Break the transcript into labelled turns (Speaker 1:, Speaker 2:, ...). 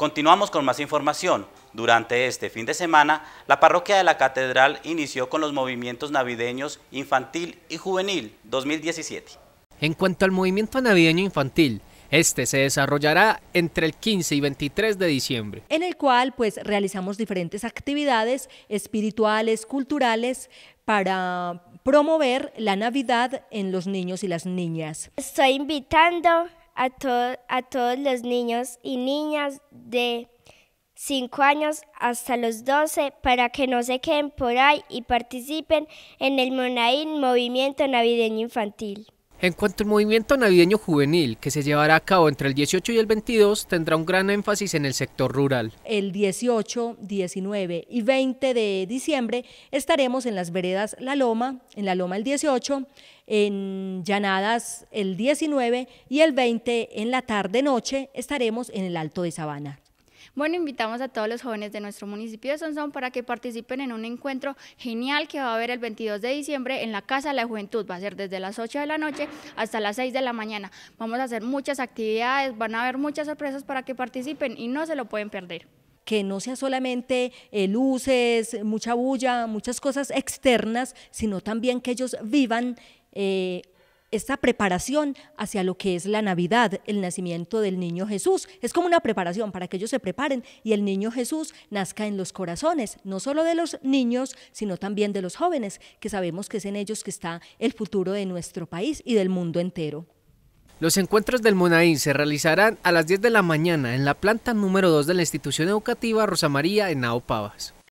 Speaker 1: Continuamos con más información. Durante este fin de semana, la parroquia de la Catedral inició con los movimientos navideños infantil y juvenil 2017. En cuanto al movimiento navideño infantil, este se desarrollará entre el 15 y 23 de diciembre.
Speaker 2: En el cual pues realizamos diferentes actividades espirituales, culturales, para promover la Navidad en los niños y las niñas.
Speaker 3: Estoy invitando a, todos los niños y niñas de 5 años hasta los 12 para que no se queden por ahí y participen en el Monaín Movimiento Navideño Infantil.
Speaker 1: En cuanto al movimiento navideño juvenil que se llevará a cabo entre el 18 y el 22, tendrá un gran énfasis en el sector rural.
Speaker 2: El 18, 19 y 20 de diciembre estaremos en las veredas La Loma, en La Loma el 18, en Llanadas el 19 y el 20 en la tarde-noche estaremos en el Alto de Sabana.
Speaker 4: Bueno, invitamos a todos los jóvenes de nuestro municipio de Sonsón para que participen en un encuentro genial que va a haber el 22 de diciembre en la Casa de la Juventud. Va a ser desde las 8 de la noche hasta las 6 de la mañana. Vamos a hacer muchas actividades, van a haber muchas sorpresas para que participen y
Speaker 2: no se lo pueden perder que no sea solamente eh, luces, mucha bulla, muchas cosas externas, sino también que ellos vivan eh, esta preparación hacia lo que es la Navidad, el nacimiento del niño Jesús. Es como una preparación para que ellos se preparen y el niño Jesús nazca en los corazones, no solo de los niños, sino también de los jóvenes, que sabemos que es en ellos que está el futuro de nuestro país y del mundo entero.
Speaker 1: Los encuentros del Monaín se realizarán a las 10 de la mañana en la planta número 2 de la institución educativa Rosa María en Nao Pavas.